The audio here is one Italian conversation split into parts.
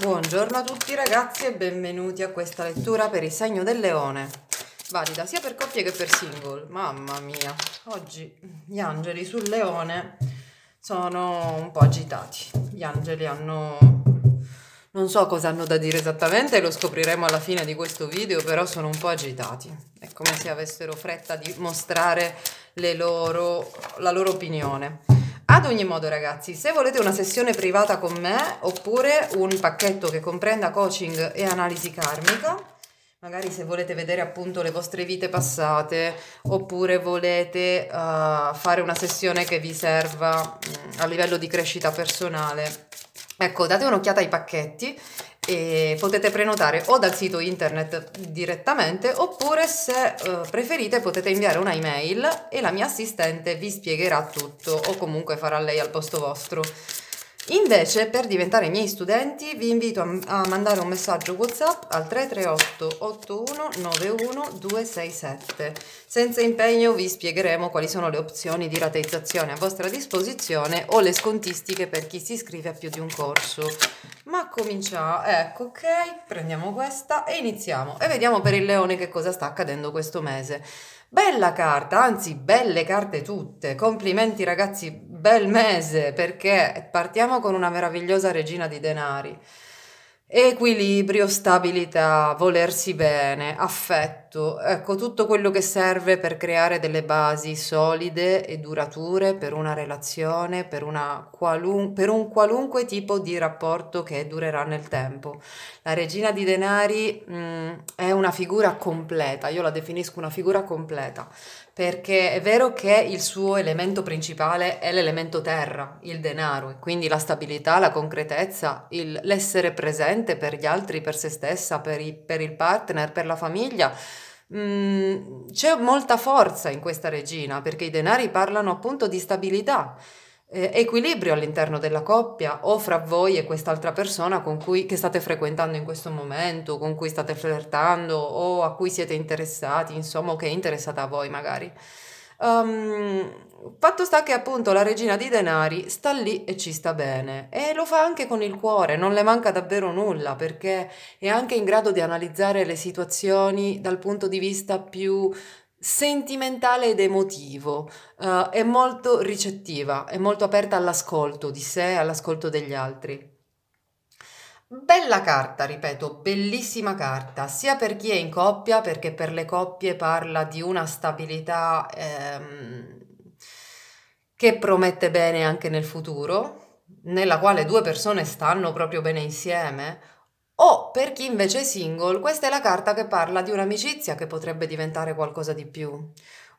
Buongiorno a tutti ragazzi e benvenuti a questa lettura per il segno del leone, valida sia per coppie che per single. Mamma mia, oggi gli angeli sul leone sono un po' agitati. Gli angeli hanno... non so cosa hanno da dire esattamente, lo scopriremo alla fine di questo video, però sono un po' agitati. È come se avessero fretta di mostrare loro... la loro opinione. Ad ogni modo ragazzi, se volete una sessione privata con me oppure un pacchetto che comprenda coaching e analisi karmica, magari se volete vedere appunto le vostre vite passate oppure volete uh, fare una sessione che vi serva mh, mm, a livello di crescita personale, ecco date un'occhiata ai pacchetti e potete prenotare o dal sito internet direttamente oppure se eh, preferite potete inviare una email e la mia assistente vi spiegherà tutto o comunque farà lei al posto vostro. Invece, per diventare miei studenti, vi invito a, a mandare un messaggio WhatsApp al 338 8191 267. Senza impegno vi spiegheremo quali sono le opzioni di rateizzazione a vostra disposizione o le scontistiche per chi si iscrive a più di un corso. Ma cominciamo, ecco ok, prendiamo questa e iniziamo e vediamo per il leone che cosa sta accadendo questo mese. Bella carta, anzi belle carte tutte. Complimenti ragazzi, bel mese perché partiamo con una meravigliosa regina di denari. Equilibrio, stabilità, volersi bene, affetto, ecco tutto quello che serve per creare delle basi solide e durature per una relazione, per, una qualun- per un qualunque tipo di rapporto che durerà nel tempo. La regina di denari mh, mm, è una figura completa, io la definisco una figura completa, perché è vero che il suo elemento principale è l'elemento terra, il denaro, e quindi la stabilità, la concretezza, il, l'essere presente per gli altri, per se stessa, per, i, per il partner, per la famiglia. Mm, c'è molta forza in questa regina perché i denari parlano appunto di stabilità eh, equilibrio all'interno della coppia o fra voi e quest'altra persona con cui che state frequentando in questo momento, con cui state flirtando o a cui siete interessati, insomma, o che è interessata a voi magari. Um, fatto sta che appunto la regina di denari sta lì e ci sta bene e lo fa anche con il cuore, non le manca davvero nulla perché è anche in grado di analizzare le situazioni dal punto di vista più sentimentale ed emotivo, uh, è molto ricettiva, è molto aperta all'ascolto di sé, all'ascolto degli altri. Bella carta, ripeto, bellissima carta, sia per chi è in coppia, perché per le coppie parla di una stabilità ehm, che promette bene anche nel futuro, nella quale due persone stanno proprio bene insieme, o per chi invece è single, questa è la carta che parla di un'amicizia che potrebbe diventare qualcosa di più,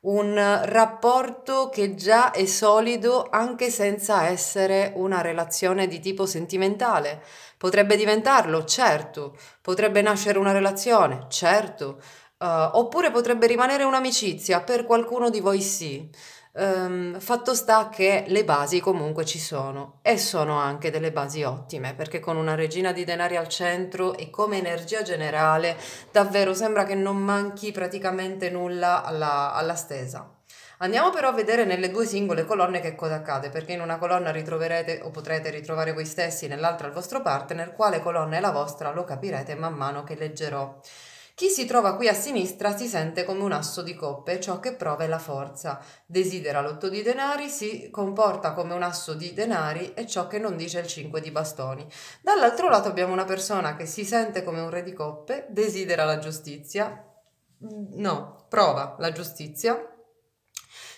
un rapporto che già è solido anche senza essere una relazione di tipo sentimentale. Potrebbe diventarlo, certo, potrebbe nascere una relazione, certo, uh, oppure potrebbe rimanere un'amicizia, per qualcuno di voi sì. Um, fatto sta che le basi comunque ci sono e sono anche delle basi ottime perché con una regina di denari al centro e come energia generale davvero sembra che non manchi praticamente nulla alla, alla stesa. Andiamo però a vedere nelle due singole colonne che cosa accade, perché in una colonna ritroverete o potrete ritrovare voi stessi, nell'altra il vostro partner, quale colonna è la vostra lo capirete man mano che leggerò. Chi si trova qui a sinistra si sente come un asso di coppe, ciò che prova è la forza. Desidera l'otto di denari, si comporta come un asso di denari e ciò che non dice il cinque di bastoni. Dall'altro lato abbiamo una persona che si sente come un re di coppe, desidera la giustizia, mm, no, prova la giustizia,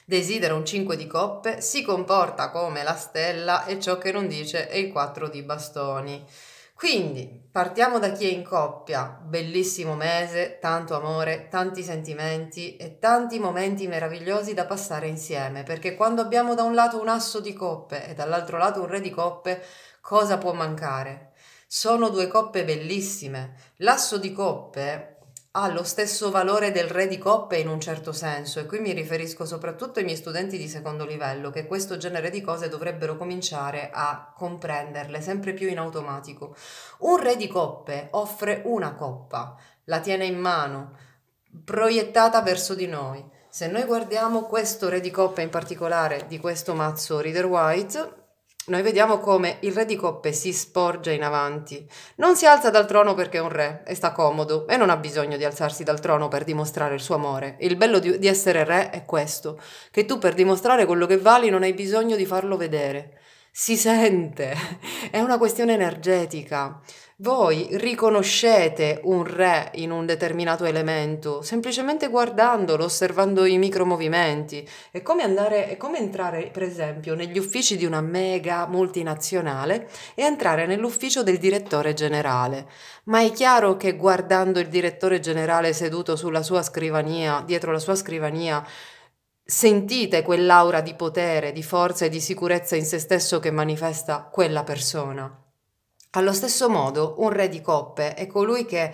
desidera un 5 di coppe, si comporta come la stella e ciò che non dice è il 4 di bastoni. Quindi partiamo da chi è in coppia, bellissimo mese, tanto amore, tanti sentimenti e tanti momenti meravigliosi da passare insieme, perché quando abbiamo da un lato un asso di coppe e dall'altro lato un re di coppe, cosa può mancare? Sono due coppe bellissime. L'asso di coppe ha lo stesso valore del re di coppe in un certo senso e qui mi riferisco soprattutto ai miei studenti di secondo livello che questo genere di cose dovrebbero cominciare a comprenderle sempre più in automatico. Un re di coppe offre una coppa, la tiene in mano, proiettata verso di noi. Se noi guardiamo questo re di coppe in particolare di questo mazzo Reader White, noi vediamo come il re di coppe si sporge in avanti. Non si alza dal trono perché è un re e sta comodo e non ha bisogno di alzarsi dal trono per dimostrare il suo amore. Il bello di, di essere re è questo, che tu per dimostrare quello che vali non hai bisogno di farlo vedere si sente, è una questione energetica. Voi riconoscete un re in un determinato elemento semplicemente guardandolo, osservando i micromovimenti. È come, andare, è come entrare, per esempio, negli uffici di una mega multinazionale e entrare nell'ufficio del direttore generale. Ma è chiaro che guardando il direttore generale seduto sulla sua scrivania, dietro la sua scrivania, sentite quell'aura di potere, di forza e di sicurezza in se stesso che manifesta quella persona. Allo stesso modo, un re di coppe è colui che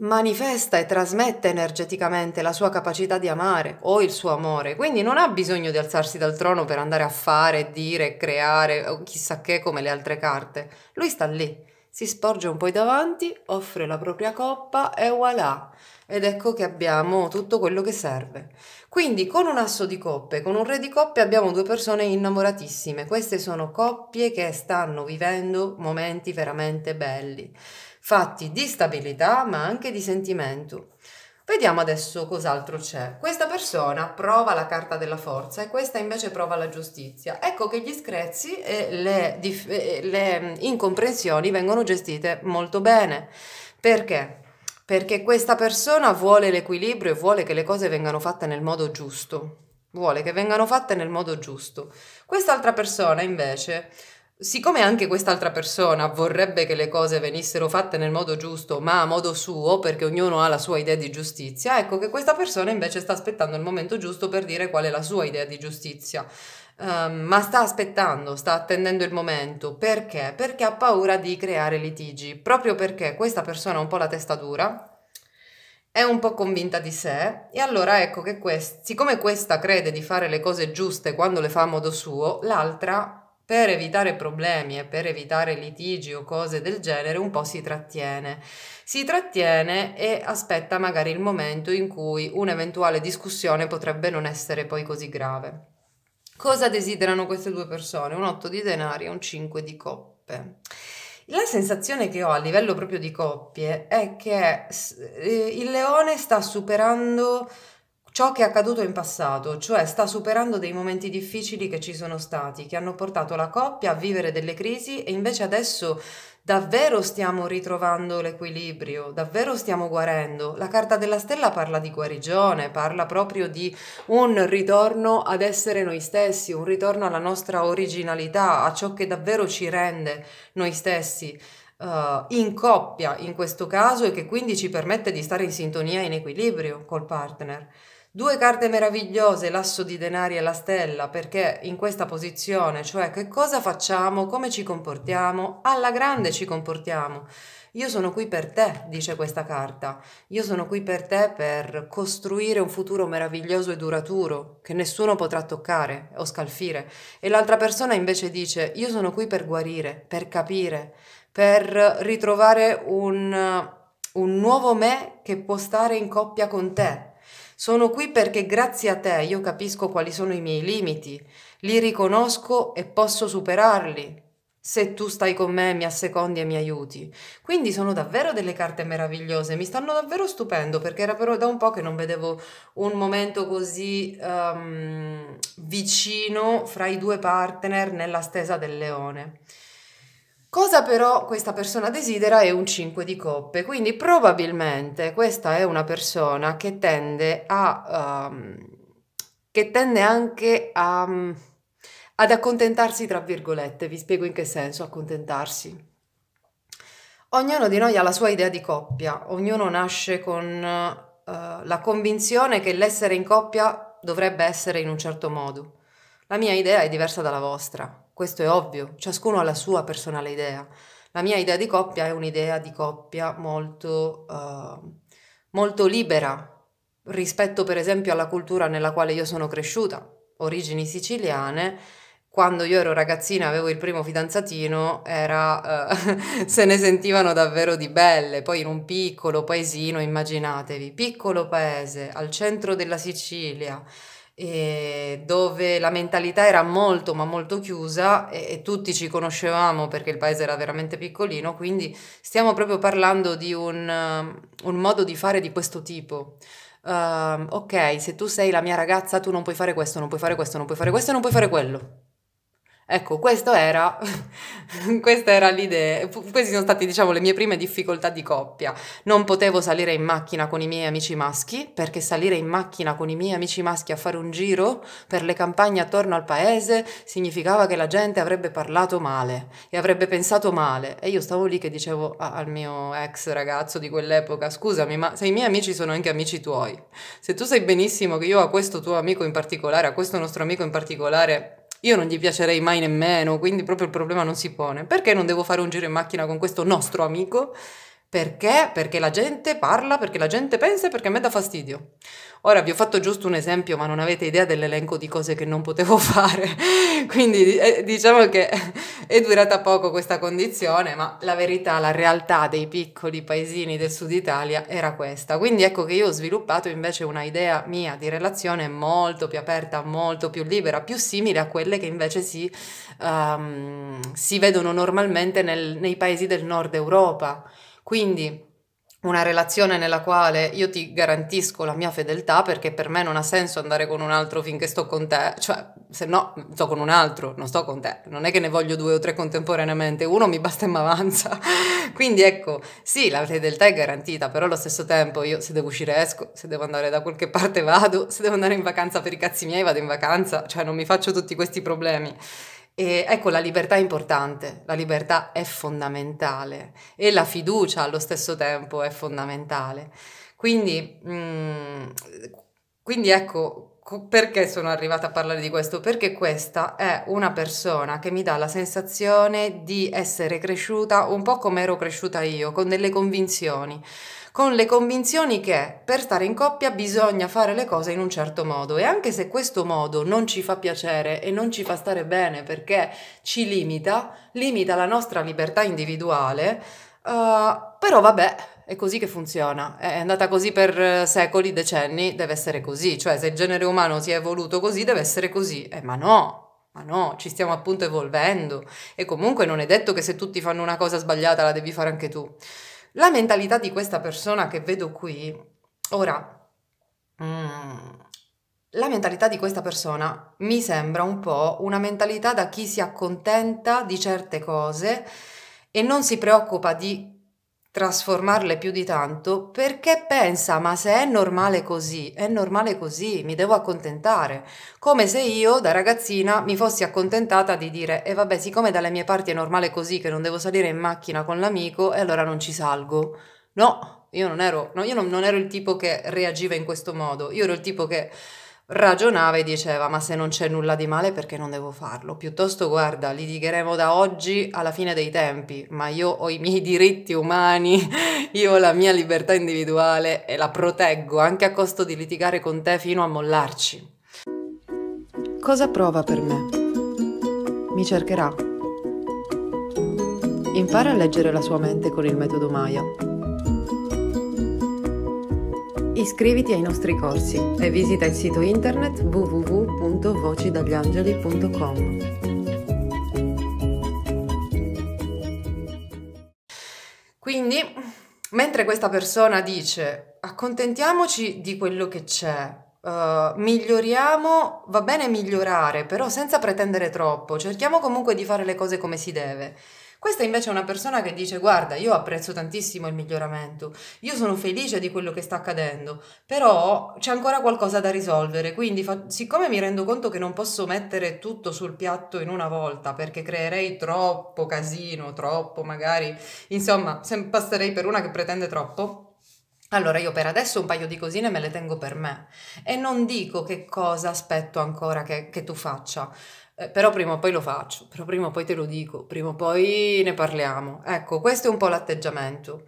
manifesta e trasmette energeticamente la sua capacità di amare o il suo amore, quindi non ha bisogno di alzarsi dal trono per andare a fare, dire, creare o chissà che come le altre carte. Lui sta lì, si sporge un po' i davanti, offre la propria coppa e voilà. Ed ecco che abbiamo tutto quello che serve. Quindi con un asso di coppe, con un re di coppe abbiamo due persone innamoratissime. Queste sono coppie che stanno vivendo momenti veramente belli, fatti di stabilità ma anche di sentimento. Vediamo adesso cos'altro c'è. Questa persona prova la carta della forza e questa invece prova la giustizia. Ecco che gli screzi e le, le incomprensioni vengono gestite molto bene. Perché? perché questa persona vuole l'equilibrio e vuole che le cose vengano fatte nel modo giusto. Vuole che vengano fatte nel modo giusto. Quest'altra persona invece, siccome anche quest'altra persona vorrebbe che le cose venissero fatte nel modo giusto, ma a modo suo, perché ognuno ha la sua idea di giustizia, ecco che questa persona invece sta aspettando il momento giusto per dire qual è la sua idea di giustizia um, ma sta aspettando, sta attendendo il momento. Perché? Perché ha paura di creare litigi, proprio perché questa persona ha un po' la testa dura, è un po' convinta di sé e allora ecco che quest- siccome questa crede di fare le cose giuste quando le fa a modo suo, l'altra per evitare problemi e per evitare litigi o cose del genere un po' si trattiene. Si trattiene e aspetta magari il momento in cui un'eventuale discussione potrebbe non essere poi così grave. Cosa desiderano queste due persone? Un 8 di denari e un 5 di coppe. La sensazione che ho a livello proprio di coppie è che eh, il leone sta superando ciò che è accaduto in passato, cioè sta superando dei momenti difficili che ci sono stati, che hanno portato la coppia a vivere delle crisi e invece adesso davvero stiamo ritrovando l'equilibrio, davvero stiamo guarendo. La carta della stella parla di guarigione, parla proprio di un ritorno ad essere noi stessi, un ritorno alla nostra originalità, a ciò che davvero ci rende noi stessi. Uh, in coppia in questo caso e che quindi ci permette di stare in sintonia e in equilibrio col partner. Due carte meravigliose, l'asso di denari e la stella, perché in questa posizione, cioè che cosa facciamo, come ci comportiamo, alla grande ci comportiamo. Io sono qui per te, dice questa carta. Io sono qui per te per costruire un futuro meraviglioso e duraturo che nessuno potrà toccare o scalfire. E l'altra persona invece dice, io sono qui per guarire, per capire, per ritrovare un, un nuovo me che può stare in coppia con te sono qui perché grazie a te io capisco quali sono i miei limiti, li riconosco e posso superarli. Se tu stai con me, mi assecondi e mi aiuti. Quindi sono davvero delle carte meravigliose, mi stanno davvero stupendo perché era però da un po' che non vedevo un momento così um, vicino fra i due partner nella stesa del leone. Cosa però questa persona desidera è un 5 di coppe, quindi probabilmente questa è una persona che tende a... Um, che tende anche a, um, ad accontentarsi, tra virgolette, vi spiego in che senso accontentarsi. Ognuno di noi ha la sua idea di coppia, ognuno nasce con uh, la convinzione che l'essere in coppia dovrebbe essere in un certo modo. La mia idea è diversa dalla vostra, questo è ovvio, ciascuno ha la sua personale idea. La mia idea di coppia è un'idea di coppia molto, uh, molto libera rispetto per esempio alla cultura nella quale io sono cresciuta, origini siciliane, quando io ero ragazzina, avevo il primo fidanzatino, era, eh, se ne sentivano davvero di belle. Poi in un piccolo paesino, immaginatevi, piccolo paese al centro della Sicilia, dove la mentalità era molto ma molto chiusa e, e, tutti ci conoscevamo perché il paese era veramente piccolino, quindi stiamo proprio parlando di un, um, un modo di fare di questo tipo. Uh, ok, se tu sei la mia ragazza, tu non puoi fare questo, non puoi fare questo, non puoi fare questo, non puoi fare quello. Ecco, questo era, questa era l'idea, queste sono state diciamo le mie prime difficoltà di coppia. Non potevo salire in macchina con i miei amici maschi, perché salire in macchina con i miei amici maschi a fare un giro per le campagne attorno al paese significava che la gente avrebbe parlato male e avrebbe pensato male. E io stavo lì che dicevo al mio ex ragazzo di quell'epoca, scusami, ma se i miei amici sono anche amici tuoi, se tu sai benissimo che io a questo tuo amico in particolare, a questo nostro amico in particolare, io non gli piacerei mai nemmeno, quindi proprio il problema non si pone. Perché non devo fare un giro in macchina con questo nostro amico? Perché? Perché la gente parla, perché la gente pensa e perché a me dà fastidio. Ora vi ho fatto giusto un esempio, ma non avete idea dell'elenco di cose che non potevo fare. Quindi eh, diciamo che è durata poco questa condizione, ma la verità, la realtà dei piccoli paesini del sud Italia era questa. Quindi ecco che io ho sviluppato invece una idea mia di relazione molto più aperta, molto più libera, più simile a quelle che invece si, um, si vedono normalmente nel, nei paesi del nord Europa quindi una relazione nella quale io ti garantisco la mia fedeltà perché per me non ha senso andare con un altro finché sto con te, cioè se no sto con un altro, non sto con te, non è che ne voglio due o tre contemporaneamente, uno mi basta e mi avanza. Quindi ecco, sì, la fedeltà è garantita, però allo stesso tempo io se devo uscire esco, se devo andare da qualche parte vado, se devo andare in vacanza per i cazzi miei vado in vacanza, cioè non mi faccio tutti questi problemi. E ecco, la libertà è importante, la libertà è fondamentale e la fiducia allo stesso tempo è fondamentale. Quindi, mh, mm, quindi ecco, perché sono arrivata a parlare di questo? Perché questa è una persona che mi dà la sensazione di essere cresciuta un po' come ero cresciuta io, con delle convinzioni, con le convinzioni che per stare in coppia bisogna fare le cose in un certo modo e anche se questo modo non ci fa piacere e non ci fa stare bene perché ci limita, limita la nostra libertà individuale, uh, però vabbè, è così che funziona, è andata così per eh, secoli, decenni, deve essere così, cioè se il genere umano si è evoluto così deve essere così, eh, ma no, ma no, ci stiamo appunto evolvendo e comunque non è detto che se tutti fanno una cosa sbagliata la devi fare anche tu. La mentalità di questa persona che vedo qui, ora, mm, la mentalità di questa persona mi sembra un po' una mentalità da chi si accontenta di certe cose e non si preoccupa di trasformarle più di tanto perché pensa ma se è normale così, è normale così, mi devo accontentare, come se io da ragazzina mi fossi accontentata di dire e eh vabbè siccome dalle mie parti è normale così che non devo salire in macchina con l'amico e allora non ci salgo. No, io non ero, no, io non, non ero il tipo che reagiva in questo modo, io ero il tipo che ragionava e diceva ma se non c'è nulla di male perché non devo farlo, piuttosto guarda litigheremo da oggi alla fine dei tempi, ma io ho i miei diritti umani, io ho la mia libertà individuale e la proteggo anche a costo di litigare con te fino a mollarci. Cosa prova per me? Mi cercherà. Impara a leggere la sua mente con il metodo Maya Iscriviti ai nostri corsi e visita il sito internet www.vocidagliangeli.com. Quindi, mentre questa persona dice accontentiamoci di quello che c'è, uh, miglioriamo, va bene migliorare, però senza pretendere troppo, cerchiamo comunque di fare le cose come si deve. Questa invece è una persona che dice guarda, io apprezzo tantissimo il miglioramento, io sono felice di quello che sta accadendo, però c'è ancora qualcosa da risolvere, quindi fa- siccome mi rendo conto che non posso mettere tutto sul piatto in una volta perché creerei troppo casino, troppo magari, insomma, se passerei per una che pretende troppo. Allora io per adesso un paio di cosine me le tengo per me e non dico che cosa aspetto ancora che, che tu faccia. Eh, però prima o poi lo faccio, però prima o poi te lo dico, prima o poi ne parliamo. Ecco, questo è un po' l'atteggiamento.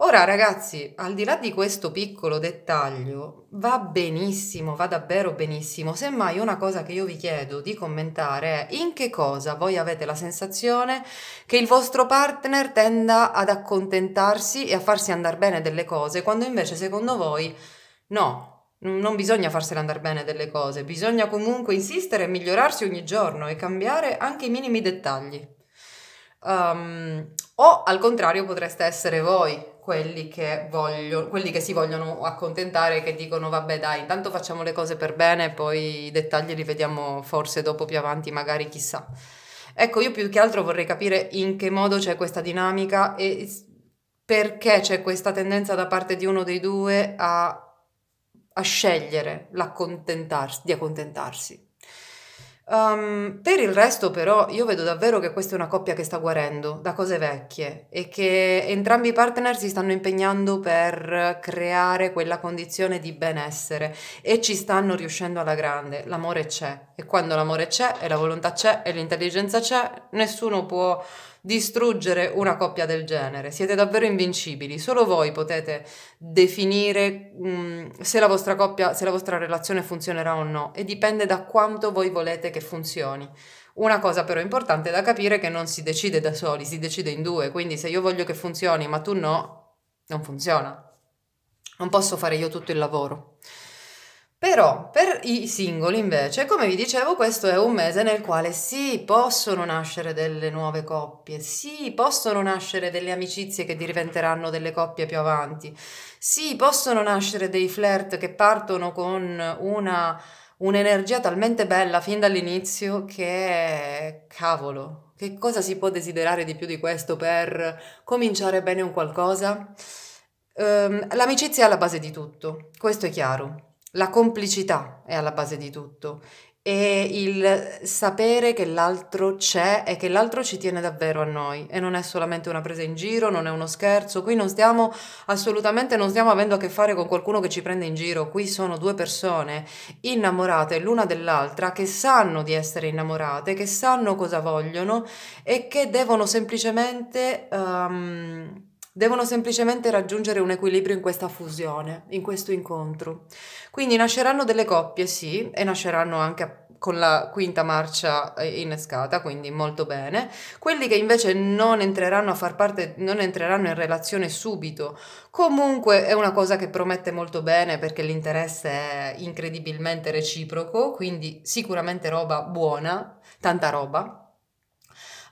Ora ragazzi, al di là di questo piccolo dettaglio, va benissimo, va davvero benissimo. Semmai una cosa che io vi chiedo di commentare è in che cosa voi avete la sensazione che il vostro partner tenda ad accontentarsi e a farsi andare bene delle cose, quando invece secondo voi no, non bisogna farsela andare bene delle cose, bisogna comunque insistere e migliorarsi ogni giorno e cambiare anche i minimi dettagli. Um, o al contrario potreste essere voi quelli che, voglio, quelli che si vogliono accontentare, che dicono vabbè dai, intanto facciamo le cose per bene, poi i dettagli li vediamo forse dopo più avanti, magari chissà. Ecco, io più che altro vorrei capire in che modo c'è questa dinamica e perché c'è questa tendenza da parte di uno dei due a a scegliere di accontentarsi. Um, per il resto però io vedo davvero che questa è una coppia che sta guarendo da cose vecchie e che entrambi i partner si stanno impegnando per creare quella condizione di benessere e ci stanno riuscendo alla grande. L'amore c'è e quando l'amore c'è e la volontà c'è e l'intelligenza c'è, nessuno può distruggere una coppia del genere. Siete davvero invincibili, solo voi potete definire mh, se la vostra coppia, se la vostra relazione funzionerà o no e dipende da quanto voi volete che funzioni. Una cosa però importante da capire è che non si decide da soli, si decide in due, quindi se io voglio che funzioni ma tu no, non funziona. Non posso fare io tutto il lavoro. Però per i singoli invece, come vi dicevo, questo è un mese nel quale sì, possono nascere delle nuove coppie, sì, possono nascere delle amicizie che diventeranno delle coppie più avanti, sì, possono nascere dei flirt che partono con una, un'energia talmente bella fin dall'inizio che cavolo, che cosa si può desiderare di più di questo per cominciare bene un qualcosa? Um, l'amicizia è alla base di tutto, questo è chiaro. La complicità è alla base di tutto e il sapere che l'altro c'è e che l'altro ci tiene davvero a noi e non è solamente una presa in giro, non è uno scherzo, qui non stiamo assolutamente non stiamo avendo a che fare con qualcuno che ci prende in giro, qui sono due persone innamorate l'una dell'altra che sanno di essere innamorate, che sanno cosa vogliono e che devono semplicemente um, Devono semplicemente raggiungere un equilibrio in questa fusione, in questo incontro. Quindi nasceranno delle coppie, sì, e nasceranno anche con la quinta marcia eh, innescata, quindi molto bene. Quelli che invece non entreranno a far parte, non entreranno in relazione subito. Comunque è una cosa che promette molto bene perché l'interesse è incredibilmente reciproco, quindi sicuramente roba buona, tanta roba.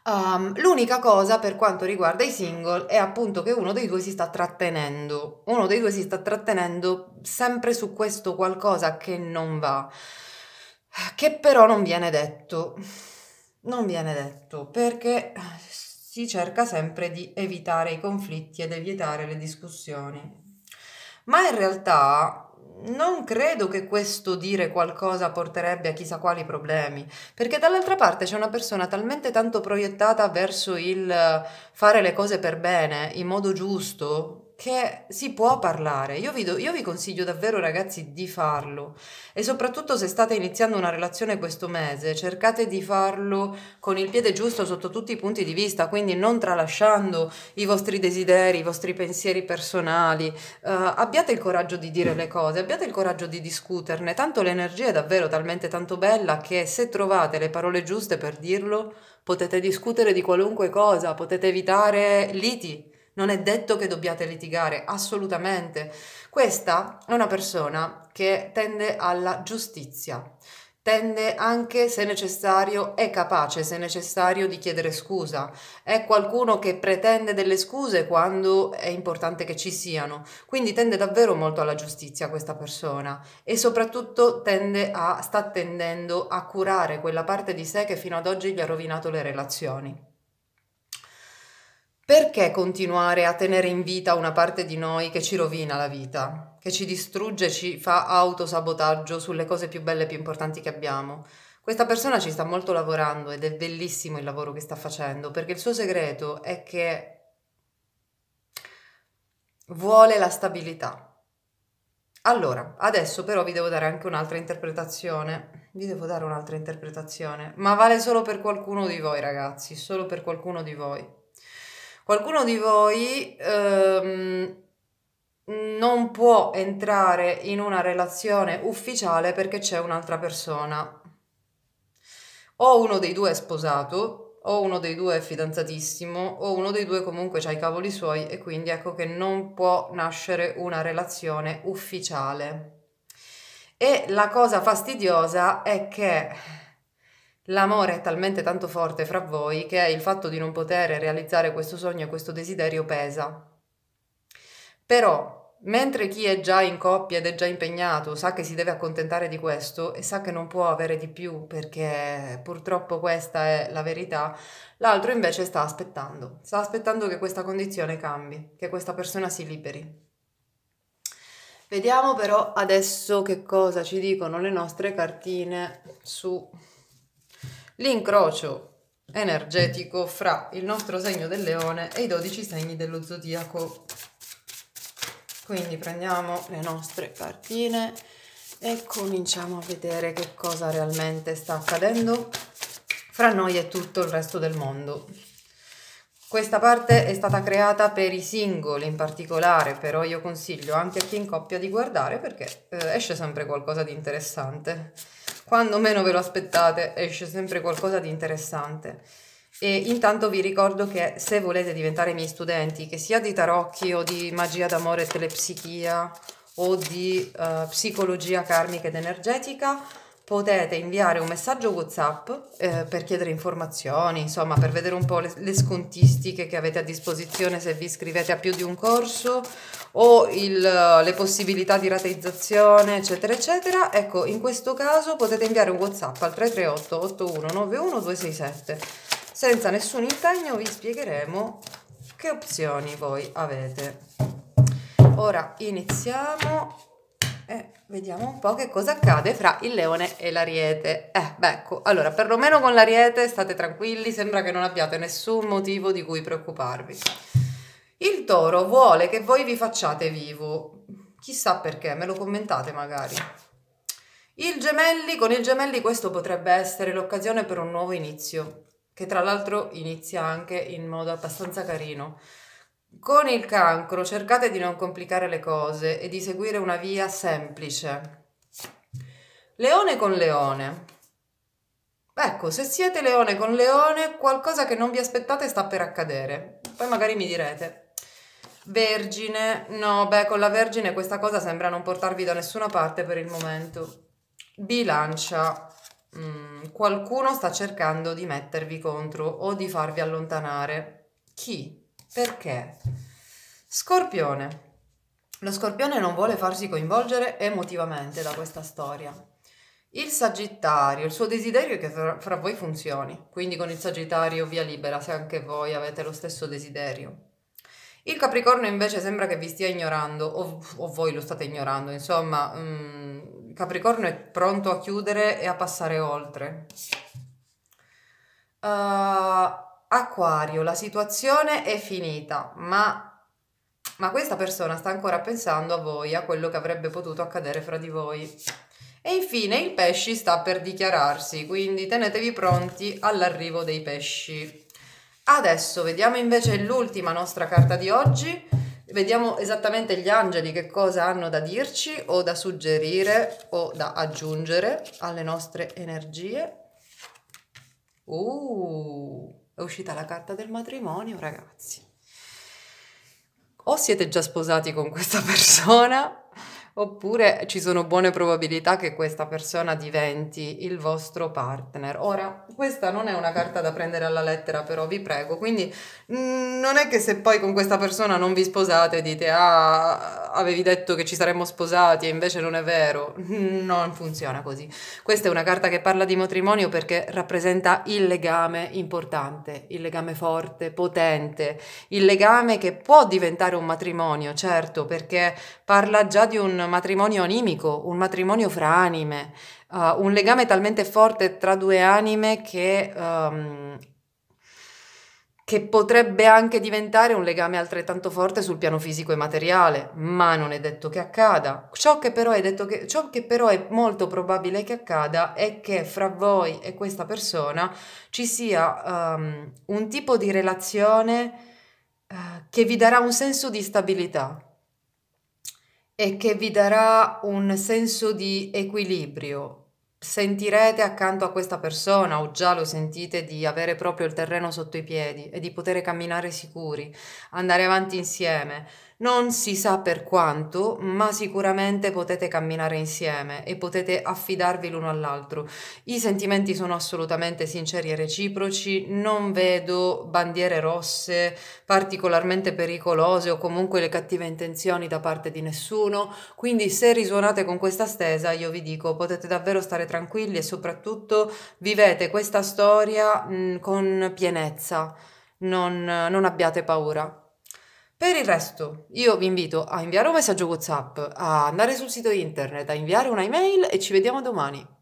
Um, l'unica cosa per quanto riguarda i single è appunto che uno dei due si sta trattenendo, uno dei due si sta trattenendo sempre su questo qualcosa che non va, che però non viene detto, non viene detto perché si cerca sempre di evitare i conflitti ed evitare le discussioni. Ma in realtà non credo che questo dire qualcosa porterebbe a chissà quali problemi, perché dall'altra parte c'è una persona talmente tanto proiettata verso il fare le cose per bene, in modo giusto, che si può parlare. Io vi, do, io vi, consiglio davvero, ragazzi, di farlo. E soprattutto se state iniziando una relazione questo mese, cercate di farlo con il piede giusto sotto tutti i punti di vista, quindi non tralasciando i vostri desideri, i vostri pensieri personali. Uh, abbiate il coraggio di dire le cose, abbiate il coraggio di discuterne. Tanto l'energia è davvero talmente tanto bella che se trovate le parole giuste per dirlo, potete discutere di qualunque cosa, potete evitare liti non è detto che dobbiate litigare, assolutamente. Questa è una persona che tende alla giustizia, tende anche, se necessario, è capace, se necessario, di chiedere scusa. È qualcuno che pretende delle scuse quando è importante che ci siano. Quindi tende davvero molto alla giustizia questa persona e soprattutto tende a, sta tendendo a curare quella parte di sé che fino ad oggi gli ha rovinato le relazioni. Perché continuare a tenere in vita una parte di noi che ci rovina la vita, che ci distrugge, ci fa autosabotaggio sulle cose più belle e più importanti che abbiamo? Questa persona ci sta molto lavorando ed è bellissimo il lavoro che sta facendo perché il suo segreto è che vuole la stabilità. Allora, adesso però vi devo dare anche un'altra interpretazione. Vi devo dare un'altra interpretazione, ma vale solo per qualcuno di voi ragazzi, solo per qualcuno di voi. Qualcuno di voi ehm, non può entrare in una relazione ufficiale perché c'è un'altra persona. O uno dei due è sposato, o uno dei due è fidanzatissimo, o uno dei due comunque ha i cavoli suoi e quindi ecco che non può nascere una relazione ufficiale. E la cosa fastidiosa è che L'amore è talmente tanto forte fra voi che il fatto di non poter realizzare questo sogno e questo desiderio pesa. Però, mentre chi è già in coppia ed è già impegnato sa che si deve accontentare di questo e sa che non può avere di più perché purtroppo questa è la verità, l'altro invece sta aspettando, sta aspettando che questa condizione cambi, che questa persona si liberi. Vediamo però adesso che cosa ci dicono le nostre cartine su l'incrocio energetico fra il nostro segno del leone e i 12 segni dello zodiaco. Quindi prendiamo le nostre cartine e cominciamo a vedere che cosa realmente sta accadendo fra noi e tutto il resto del mondo. Questa parte è stata creata per i singoli in particolare, però io consiglio anche a chi in coppia di guardare perché eh, esce sempre qualcosa di interessante. Quando meno ve lo aspettate esce sempre qualcosa di interessante. E intanto vi ricordo che se volete diventare miei studenti, che sia di tarocchi o di magia d'amore e telepsichia o di uh, psicologia karmica ed energetica, potete inviare un messaggio WhatsApp eh, per chiedere informazioni, insomma, per vedere un po' le, le, scontistiche che avete a disposizione se vi iscrivete a più di un corso o il, eh, le possibilità di rateizzazione, eccetera, eccetera. Ecco, in questo caso potete inviare un WhatsApp al 338 8191 267. Senza nessun impegno vi spiegheremo che opzioni voi avete. Ora iniziamo eh, vediamo un po' che cosa accade fra il leone e l'ariete. Eh, beh, ecco, allora, perlomeno con l'ariete state tranquilli, sembra che non abbiate nessun motivo di cui preoccuparvi. Il toro vuole che voi vi facciate vivo. Chissà perché, me lo commentate magari. Il gemelli, con il gemelli questo potrebbe essere l'occasione per un nuovo inizio, che tra l'altro inizia anche in modo abbastanza carino. Con il cancro cercate di non complicare le cose e di seguire una via semplice. Leone con leone. Ecco, se siete leone con leone, qualcosa che non vi aspettate sta per accadere. Poi magari mi direte. Vergine, no, beh, con la Vergine questa cosa sembra non portarvi da nessuna parte per il momento. Bilancia, mm, qualcuno sta cercando di mettervi contro o di farvi allontanare. Chi? Perché? Scorpione. Lo scorpione non vuole farsi coinvolgere emotivamente da questa storia. Il Sagittario, il suo desiderio è che fra, fra, voi funzioni, quindi con il Sagittario via libera se anche voi avete lo stesso desiderio. Il Capricorno invece sembra che vi stia ignorando o, o voi lo state ignorando, insomma, il mm, Capricorno è pronto a chiudere e a passare oltre. Uh, Acquario, la situazione è finita, ma, ma questa persona sta ancora pensando a voi, a quello che avrebbe potuto accadere fra di voi. E infine il pesci sta per dichiararsi, quindi tenetevi pronti all'arrivo dei pesci. Adesso vediamo invece l'ultima nostra carta di oggi, vediamo esattamente gli angeli che cosa hanno da dirci o da suggerire o da aggiungere alle nostre energie. Uh! è uscita la carta del matrimonio, ragazzi. O siete già sposati con questa persona oppure ci sono buone probabilità che questa persona diventi il vostro partner. Ora, questa non è una carta da prendere alla lettera, però vi prego, quindi mm, non è che se poi con questa persona non vi sposate dite "Ah, avevi detto che ci saremmo sposati e invece non è vero". Non funziona così. Questa è una carta che parla di matrimonio perché rappresenta il legame importante, il legame forte, potente, il legame che può diventare un matrimonio, certo, perché parla già di un matrimonio animico, un matrimonio fra anime, uh, un legame talmente forte tra due anime che, um, che potrebbe anche diventare un legame altrettanto forte sul piano fisico e materiale, ma non è detto che accada. Ciò che però è, che, ciò che però è molto probabile che accada è che fra voi e questa persona ci sia um, un tipo di relazione eh, che vi darà un senso di stabilità, e che vi darà un senso di equilibrio. Sentirete accanto a questa persona o già lo sentite di avere proprio il terreno sotto i piedi e di poter camminare sicuri, andare avanti insieme non si sa per quanto, ma sicuramente potete camminare insieme e potete affidarvi l'uno all'altro. I sentimenti sono assolutamente sinceri e reciproci, non vedo bandiere rosse particolarmente pericolose o comunque le cattive intenzioni da parte di nessuno, quindi se risuonate con questa stesa io vi dico potete davvero stare tranquilli e soprattutto vivete questa storia mh, con pienezza, non, non abbiate paura. Per il resto, io vi invito a inviare un messaggio WhatsApp, a andare sul sito internet, a inviare una email e ci vediamo domani.